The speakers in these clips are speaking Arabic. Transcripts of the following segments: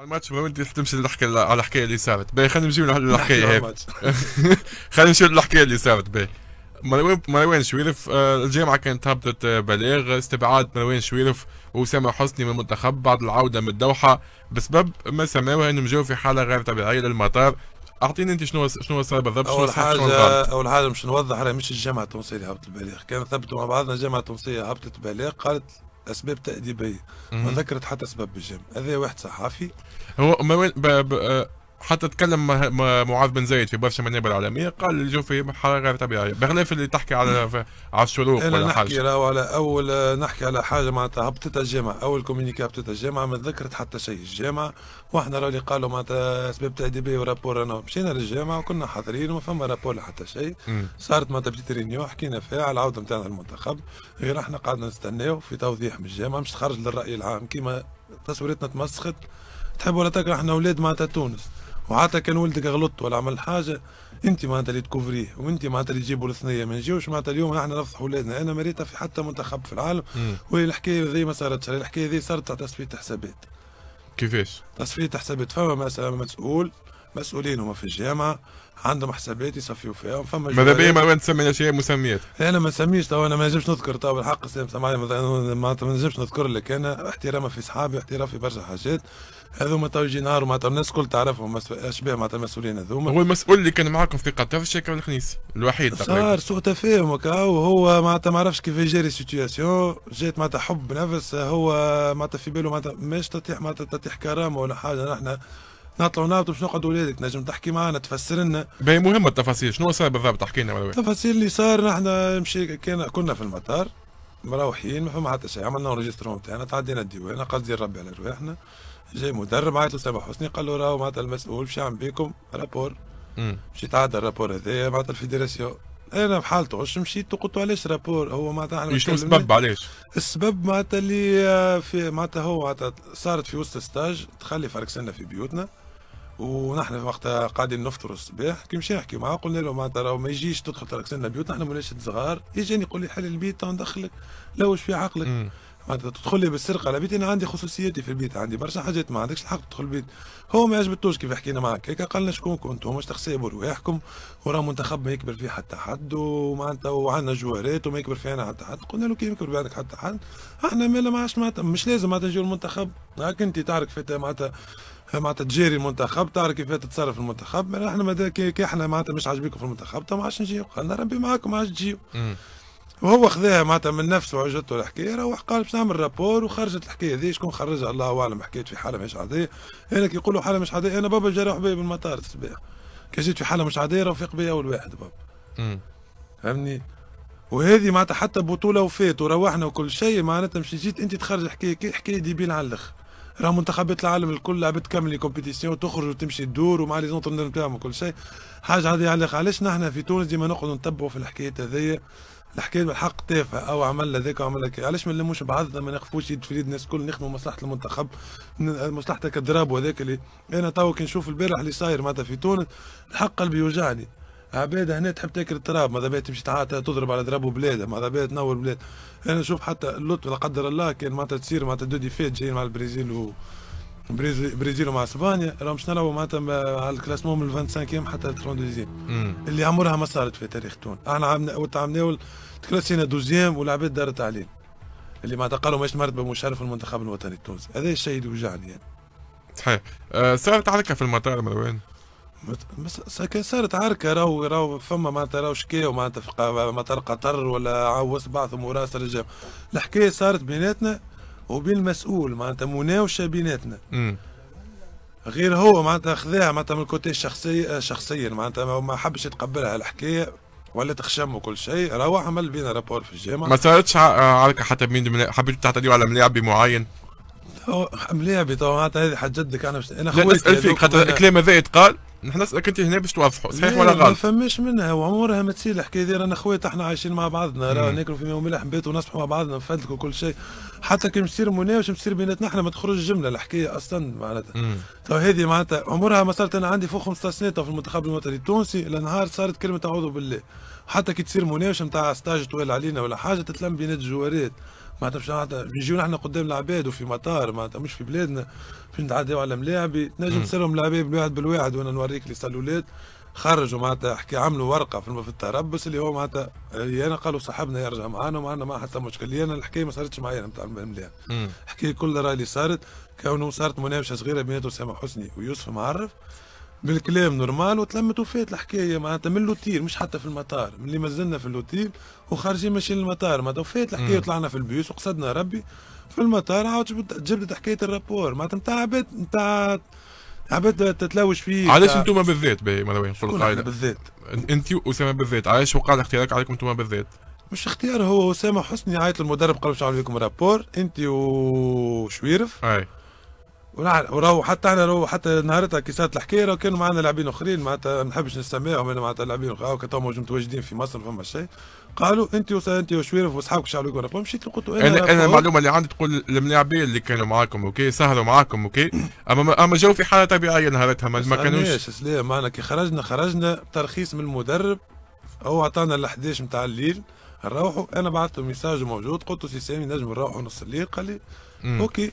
الماتش المهم انت تمشي نحكي على الحكايه اللي صارت باهي خلينا نمشيو الحكايه هيك خلينا نمشيو للحكايه اللي صارت باهي مروان مروان شويرف آه، الجامعة كانت هبطت آه، بلاغ استبعاد مروان شويرف وأسامة حسني من المنتخب بعد العودة من الدوحة بسبب ما سماوها انهم جاوا في حالة غير طبيعية للمطار اعطيني انت شنو شنو صار بالضبط اول حاجه اول حاجه مش نوضح راه مش الجامعه التونسيه اللي هبطت بلاغ كانت ثبتوا مع بعضنا الجامعه التونسيه هبطت بلاغ قالت اسباب تاديبيه ما ذكرت حتى سبب بالجامع هذا واحد صحافي هو ما وين آه، حتى تكلم معاذ بن زايد في برشا منابر اعلاميه قال الجو في حراره طبيعيه بخلاف اللي تحكي على على الشروق ولا نحكي حاجه راهو على اول نحكي على حاجه معناتها هبطت الجامعه اول كومينيكا هبطت الجامعه ما ذكرت حتى شيء الجامعه واحنا راهو اللي قالوا معناتها اسباب تأديبية ورابور أنا مشينا للجامعه وكنا حاضرين وما فما رابور لا حتى شيء صارت معناتها بديت رينيو حكينا فيها على العوده نتاعنا المنتخب غير احنا قعدنا نستناو في توضيح من الجامعه مش تخرج للراي العام كيما تصويرتنا تمسخت تحب ولا تكره احنا اولاد معناتها تونس وحتى كان ولدك غلط ولا عمل حاجه انت معناتها اللي تكوفريه وانت معناتها اللي تجيبوا الثنيه ما نجيوش معناتها اليوم احنا نفضح اولادنا انا مريتها في حتى منتخب في العالم وهي الحكايه هذه ما صارتش الحكايه هذه صارت تاع تصفيه حسابات كيفاش؟ تصفيه حسابات فما مسؤول مسؤولين هما في الجامعه عندهم حسابات يصفيوا فيهم فما ماذا بيا ما تسميناش هي مسميات انا ما نسميش تو انا ما نجمش نذكر تو بالحق معناتها ما نجمش نذكر لك انا احترامي في صحابي احترامي في برشا حاجات هذوما تو يجي نهار معناتها الناس الكل تعرفهم اشباه معناتها المسؤولين هذوما هو المسؤول اللي كان معاكم في قطاف الشيكا الخنيسي الوحيد تقريبا صار سوء تفاهم وهو معناتها ما عرفش كيف يجري السيتياسيون جات معناتها حب نفس هو معناتها في باله معناتها ماش تطيح معناتها تطيح كرامه ولا حاجه نحن نطلعوا نهبطوا باش نقعدوا ولادك نجم تحكي معنا تفسر لنا باهي مهمه التفاصيل شنو صار بالضبط احكي لنا التفاصيل اللي صار نحن مشي كان كنا في المطار مروحين ما فما حتى شيء عملنا ريجسترون تاعنا تعدينا الديوان قصدي الربي على رواحنا جاي مدرب عيط لسامح حسني قال له راهو معناتها المسؤول مش يعمل بيكم رابور باش يتعدى الرابور هذايا معناتها الفيدراسيون انا بحالته غش مشيت وقلت علاش رابور هو معناتها شنو السبب علاش؟ السبب معناتها اللي في معناتها هو معناتها صارت في وسط ستاج تخلي فركسنا في بيوتنا ونحن وقتها قاعدين نفطروا الصباح كي مشي نحكي معاه قلنا له معناتها راهو ما يجيش تدخل تركسنا بيوتنا احنا مولاش صغار يجيني يقول لي حل البيت ندخلك لو في عقلك معناتها تدخل لي بالسرقه على بيتي انا عندي خصوصيتي في البيت عندي برشا حاجات ما عندكش الحق تدخل البيت هو ما عجبتوش كيف حكينا معك هيك قالنا شكون كنتوا مش تخسيبوا رواحكم وراه منتخب ما يكبر فيه حتى حد ومعناتها وعندنا جوارات وما يكبر فينا حتى حد قلنا له كي يكبر بعدك حتى حد احنا مالا ما عادش معناتها مش لازم معناتها نجيو المنتخب هاك انت تعرف فتاه معناتها معناتها تجاري المنتخب تعرف كيف تتصرف المنتخب احنا ماذا كي احنا معناتها مش عاجبكم في المنتخب ما عادش نجيو قالنا ربي معاكم ما عادش تجيو وهو خذاها معناتها من نفسه عجته الحكايه روح قال باش نعمل رابور وخرجت الحكايه هذه شكون خرجها الله اعلم حكيت في حاله مش عاديه انا كي يقولوا حاله مش عاديه انا بابا جا بيا بالمطار الصباح كي جيت في حاله مش عاديه رفيق بيا اول واحد بابا فهمني وهذه معناتها حتى بطوله وفات وروحنا وكل شيء معناتها مش جيت انت تخرج حكايه كي حكايه ديبيل على الاخر راه منتخبات العالم الكل لعبت كامل لي كومبيتيسيون وتخرج وتمشي تدور ومع لي زونترنور نتاعهم وكل شيء حاجه هذه الاخر علاش نحن في تونس ديما نقعدوا نتبعوا في الحكايات هذيا الحكايه بالحق تافهه او عمل ذاك وعمل هكا علاش ما نلموش بعضنا ما نخفوش يد في يد الناس الكل نخدموا مصلحه المنتخب مصلحتك الدراب وهذاك اللي انا توا كي نشوف البارح اللي صاير معناتها في تونس الحق قلبي يوجعني عباد هنا تحب تاكل التراب ماذا بيها تمشي تعاتها تضرب على ضرب بلادها ماذا بيها تنور بلاد انا نشوف حتى اللطف لا قدر الله كان معناتها تصير معناتها دو ديفيت جايين مع البرازيل و... بريزيل مع اسبانيا راهم باش نلعبوا معناتها على الكلاسمون من 25 حتى 32 اللي عمرها ما صارت في تاريخ تونس احنا عملنا وقت عملناو تكلاسينا دوزيام والعباد دارت علينا اللي ما قالوا ماش مرتبه مشرف المنتخب الوطني التونسي هذا الشيء اللي وجعني يعني صحيح أه صارت عركه في المطار مروان صارت عركه راهو راهو فما معناتها راهو شكاو معناتها في مطار قطر ولا عوس بعثوا مراسل الحكايه صارت بيناتنا وبين المسؤول معناتها مناوشه بيناتنا غير هو معناتها خذاها معناتها من الكوتي الشخصي شخصيا معناتها ما حبش يتقبلها الحكايه ولا تخشم وكل شيء روح عمل بينا رابور في الجامعه ما سالتش عليك حتى مين حبيت تعتديوا على ملاعب معين ملاعبي طبعا هذه حاجتك انا انا خويا الفيك خاطر الكلام هذا يتقال نحن نسالك انت هنا باش توضحوا صحيح إيه، ولا غلط؟ ما فماش منها وعمرها ما تصير الحكايه دي رانا خوات احنا عايشين مع بعضنا راه ناكلوا في يوم ملح بيت ونصبحوا مع بعضنا نفدلكوا كل شيء حتى كي تصير مناوشه تصير بيناتنا احنا ما تخرج جمله الحكايه اصلا معناتها تو هذه معناتها عمرها ما صارت انا عندي فوق 15 سنه في المنتخب الوطني التونسي لنهار صارت كلمه اعوذ بالله حتى كي تصير مناوشه نتاع ستاج طويل علينا ولا حاجه تتلم بينات الجوارات معناتها باش نجيو نحن قدام العباد وفي مطار معناتها مش في بلادنا باش نتعداو على ملاعبي تنجم تسالهم العباد بالواحد بالواحد وانا نوريك لي الاولاد خرجوا معناتها حكي عملوا ورقه في التربص اللي هو معناتها انا قالوا صاحبنا يرجع معانا ومعنا ما حتى مشكل انا الحكايه ما صارتش معايا نتاع الملاعب الحكايه كلها راهي اللي صارت كونه صارت مناوشه صغيره بينات اسامه حسني ويوسف معرف بالكلام نورمال وتلمت وفات الحكايه معناتها من اللوتير مش حتى في المطار ملي مازلنا في اللوتير وخارجين ماشيين للمطار معناتها وفات الحكايه وطلعنا في البيوس وقصدنا ربي في المطار عاود جبدت حكايه الرابور معناتها نتاع عباد نتاع عباد تتلوج فيه علاش انتم بالذات باهي ماذا وين نقول القاعده بالذات انت واسامه بالذات علاش وقع اختيارك عليكم انتم بالذات مش اختيار هو اسامه حسني عيط للمدرب قال باش نعمل لكم رابور انت وشويرف اي وراهو حتى احنا راهو حتى نهارتها كي صارت الحكايه راهو كانوا معنا لاعبين اخرين معناتها ما نحبش نسميهم انا معناتها لاعبين اخرين تو متواجدين في مصر فما شيء قالوا انت انت وشويرف واصحابك شعلوا يقولوا لك مشيت قلت انا انا, أنا المعلومه اللي عندي تقول الملاعبين اللي كانوا معاكم اوكي سهروا معاكم اوكي اما اما جاوا في حاله طبيعيه نهارتها ما كانوش سلام معنا كي خرجنا خرجنا ترخيص من المدرب هو عطانا ال 11 نتاع الليل نروحوا انا بعثت له ميساج موجود قلت له سي سامي نجم نروحوا نص الليل قال لي اوكي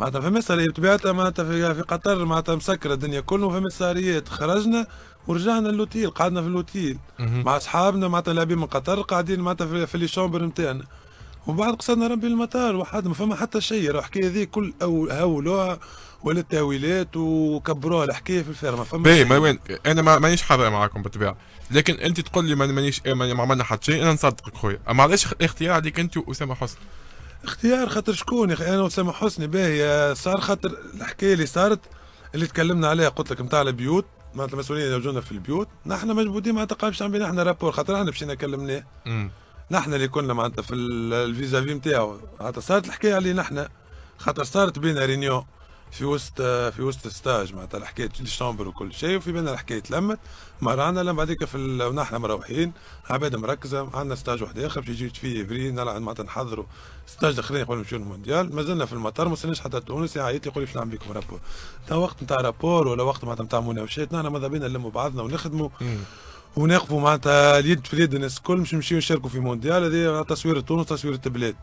معناتها فما سهريات بطبيعتها معناتها في, في قطر معناتها مسكره الدنيا كله وفما سهريات خرجنا ورجعنا للوتيل قعدنا في الوتيل مع اصحابنا معناتها لاعبين من قطر قاعدين معناتها في لي شومبر نتاعنا ومن بعد قصدنا ربي المطار وحد ما فما حتى شيء الحكايه ذي كل أو هولوها ولا التاويلات وكبروها الحكايه في الفيرما فما باهي ما وين انا مانيش حاضر معاكم بالطبيعه لكن انت تقول لي مانيش ما عملنا حتى شيء انا نصدقك خويا اما علاش اختيار عليك انت واسامه حسني اختيار خاطر شكون يا اخي انا وسام حسني باهي صار خاطر الحكايه اللي صارت اللي تكلمنا عليها قلت لك نتاع البيوت معناتها المسؤولين اللي يوجدونا في البيوت نحن مجبودين معناتها قاعد باش نعمل احنا رابور خاطر احنا مشينا كلمناه نحن اللي كنا معناتها في الفيزافي نتاعو معناتها صارت الحكايه علينا نحن خاطر صارت بينا رينيون في وسط في وسط الستاج معناتها الحكايه الشامبر وكل شيء وفي حكايه الحكايه تلمت رانا لما بعديك في ونحن مروحين عباد مركزه عندنا ستاج واحد اخر باش يجي في افريل نلعب معناتها نحضروا ستاج الاخرين قبل نمشيو للمونديال مازلنا في المطار ما وصلناش حتى تونس يعيط لي يقول لي شنو نعمل بكم رابور وقت نتاع رابور ولا وقت معناتها نتاع مناوشات نحن ماذا بينا نلموا بعضنا ونخدموا ونقفوا معناتها اليد في اليد الناس الكل باش نمشيو نشاركوا في مونديال هذه تصوير تونس تصوير البلاد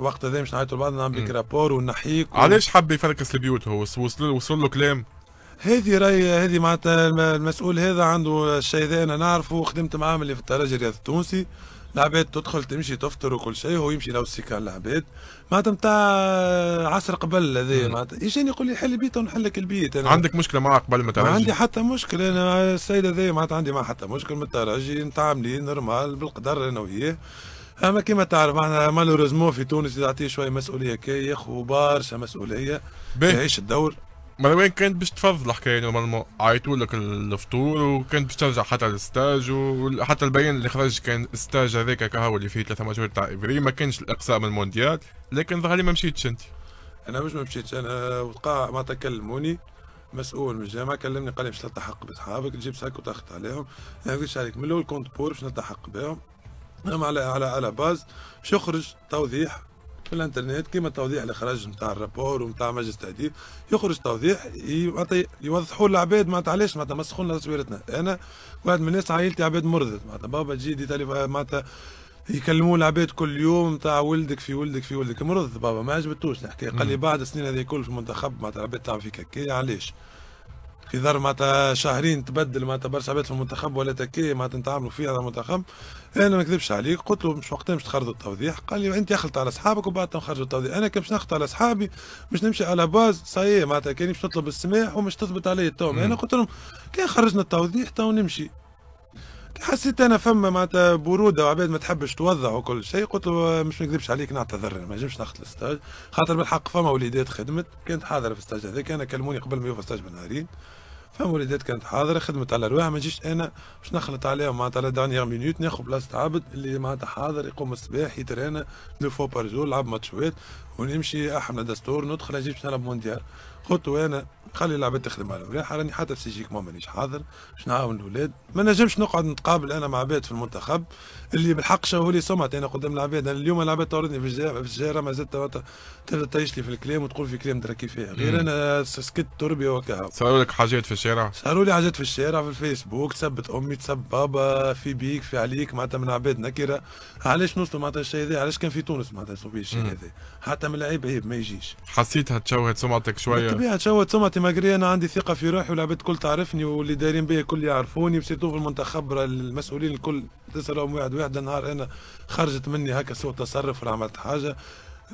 وقت هذا مش نعيطوا لبعضنا نعمل كرابور رابور ونحيك و... علاش حب يفركس البيوت هو وصل وصل له كلام هذه راي هذه معناتها المسؤول هذا عنده الشيء هذا انا نعرفه خدمت معاه اللي في الترجي الرياضي التونسي العباد تدخل تمشي تفطر وكل شيء هو يمشي لو السيكان العباد معناتها نتاع عصر قبل هذا معناتها يجيني يقول لي حل بيت ونحل لك البيت أنا عندك مشكله معاه قبل ما ترجي عندي حتى مشكله انا السيد هذا معناتها عندي معاه حتى مشكل من الترجي متعاملين نورمال بالقدر انا وياه اما كما تعرف احنا مالوريزمون في تونس تعطيه شويه مسؤوليه كايخ وبارشا مسؤوليه يعيش الدور ماذا وين كانت باش تفضل الحكايه نورمالمون عيطوا لك الفطور وكانت باش ترجع حتى للستاج وحتى البيان اللي خرج كان الستاج هذاك كهو اللي فيه ثلاثة مشهور تاع ايفري ما كانش الاقصاء من المونديال لكن ظهر لي ما مشيتش انت انا مش ما مشيتش انا وقع ما تكلموني مسؤول من الجامعه كلمني قال لي باش تلتحق بصحابك تجيب ساك وتاخذ عليهم انا قلت عليك من الاول كنت بور باش نلتحق بهم نعم على على على باز باش يخرج توضيح في الانترنت كيما التوضيح اللي خرج نتاع الرابور ونتاع مجلس التعديل يخرج توضيح يوضحوا للعباد معناتها علاش معناتها مسخوا لنا تصويرتنا انا واحد من الناس عائلتي عباد مرضت معناتها بابا جدي آه، معناتها يكلموا العباد كل يوم نتاع ولدك في ولدك في ولدك مرض بابا ما عجبتوش الحكايه قال لي بعد السنين هذه كل في المنتخب معناتها العباد تعمل فيك هكايا علاش؟ في ظهر معناتها شهرين تبدل معناتها برشا عباد في المنتخب ولا تكي معناتها نتعاملوا فيه على المنتخب انا ما نكذبش عليك قلت له مش وقتها مش تخرجوا التوضيح قال لي انت اخلط على اصحابك وبعد تخرجوا التوضيح انا كي باش نخلط على اصحابي مش نمشي على باز صايي معناتها كان باش نطلب السماح ومش تثبت علي التوم انا قلت لهم كان خرجنا التوضيح تو نمشي حسيت انا فما معناتها بروده وعباد ما تحبش توضع وكل شيء قلت له مش نكذبش عليك نعتذر ما نجمش ناخذ الاستاج خاطر بالحق فما وليدات خدمت كانت حاضره في الستاج هذاك انا كلموني قبل ما يوفى الستاج بنهارين فهم وليدات كانت حاضره خدمت على رواها ما جيش انا باش نخلط عليهم معناتها على دانيير مينوت ناخذ بلاصه عبد اللي معناتها حاضر يقوم الصباح يترينا دو فوا بار جور لعب ماتشوات ونمشي احمد دستور ندخل اجيب باش نلعب مونديال قلت انا خلي العباد تخدم على الرياح راني حتى ما مانيش حاضر باش نعاون الاولاد ما نجمش نقعد نتقابل انا مع عباد في المنتخب اللي بالحق شو لي سمعتي انا قدام العباد انا اليوم العباد طاردني في الجارة ما زلت تعيش لي في الكلام وتقول في كلام درا كيفاه غير انا سكت تربيه وكهو صاروا لك حاجات في الشارع؟ صاروا لي حاجات في الشارع في الفيسبوك تسبت امي تسب بابا في بيك في عليك معناتها من عباد نكره علاش نوصلوا معناتها الشيء هذا علاش كان في تونس معناتها الشيء هذا حتى من لعيب عيب ما يجيش حسيتها تشوهت سمعتك شويه بطبيعه توا تسمى تيماغري انا عندي ثقه في روحي والعباد الكل تعرفني واللي دايرين بيا الكل يعرفوني بسيتو في المنتخب المسؤولين الكل تسالهم واحد واحد نهار انا خرجت مني هكا سوء تصرف ولا عملت حاجه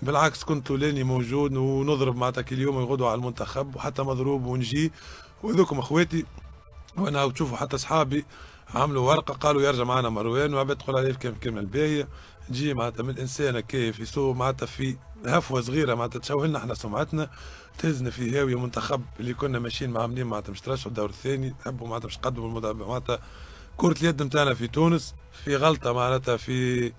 بالعكس كنت لاني موجود ونضرب معناتها كل يوم يغدوا على المنتخب وحتى مضروب ونجي وذوكم اخواتي وانا تشوفوا حتى اصحابي عملوا ورقه قالوا يرجع معنا مروان وعباد تقول عليه كان كلمه الباهيه تجي معناتها من انسان هكا في سوء معناتها في هفوه صغيره معناتها تتشوه لنا احنا سمعتنا تهزنا في هاويه منتخب اللي كنا ماشيين معاملين معناتها مش ترشحوا الدور الثاني تحبوا معناتها باش قدموا معناتها كرة اليد نتاعنا في تونس في غلطة معناتها في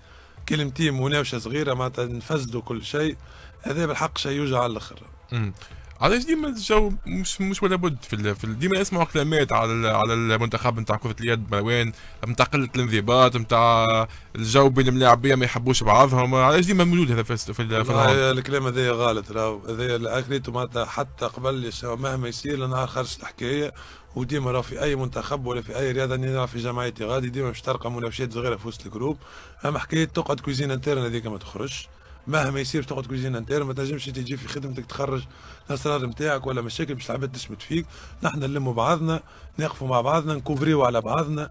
كلمتين مناوشة صغيرة معناتها نفسدوا كل شيء هذا بالحق شيء يوجع على الآخر علاش ديما الجو مش مش ولا بد في, في ديما نسمعوا كلامات على على المنتخب نتاع كره اليد وين نتاع قله الانضباط نتاع الجو بين الملاعبيه ما يحبوش بعضهم علاش ديما موجود هذا في في, في الكلام هذا غلط راهو هذا اكريتو معناتها حتى قبل مهما يصير انا خرجت الحكايه وديما راه في اي منتخب ولا في اي رياضه انا في جمعيتي غادي ديما باش ترقى مناوشات صغيره في وسط الجروب اما حكايه تقعد كوزينه انترن هذيك ما تخرجش مهما يصير تقعد كوزين انتير ما تنجمش تجي في خدمتك تخرج الاسرار نتاعك ولا مشاكل باش العباد تشمت فيك نحن نلموا بعضنا نقفوا مع بعضنا نكوفريو على بعضنا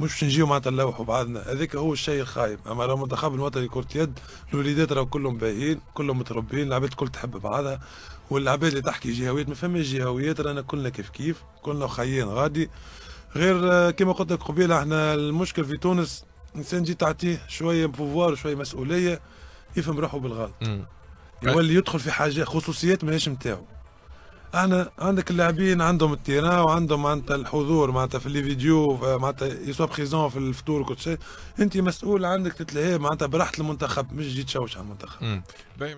مش باش نجيو معناتها نلوحوا بعضنا هذاك هو الشيء الخايب اما لو منتخب الوطني كرة يد الوليدات راهو كلهم باهيين كلهم متربيين العباد الكل تحب بعضها والعباد اللي تحكي جهويات ما فماش جهويات رانا كلنا كيف كيف كلنا خيين غادي غير كما قلت لك قبيله احنا المشكل في تونس انسان جيت تعطيه شويه بوفوار وشويه مسؤوليه يفهم روحه بالغلط يولي يعني يدخل في حاجه خصوصيات ماهيش نتاعو انا عندك اللاعبين عندهم التيران وعندهم معناتها الحضور معناتها في لي فيديو معناتها يسوا بريزون في الفطور وكل شيء انت مسؤول عندك تتلهي معناتها براحه المنتخب مش جيت تشوش على المنتخب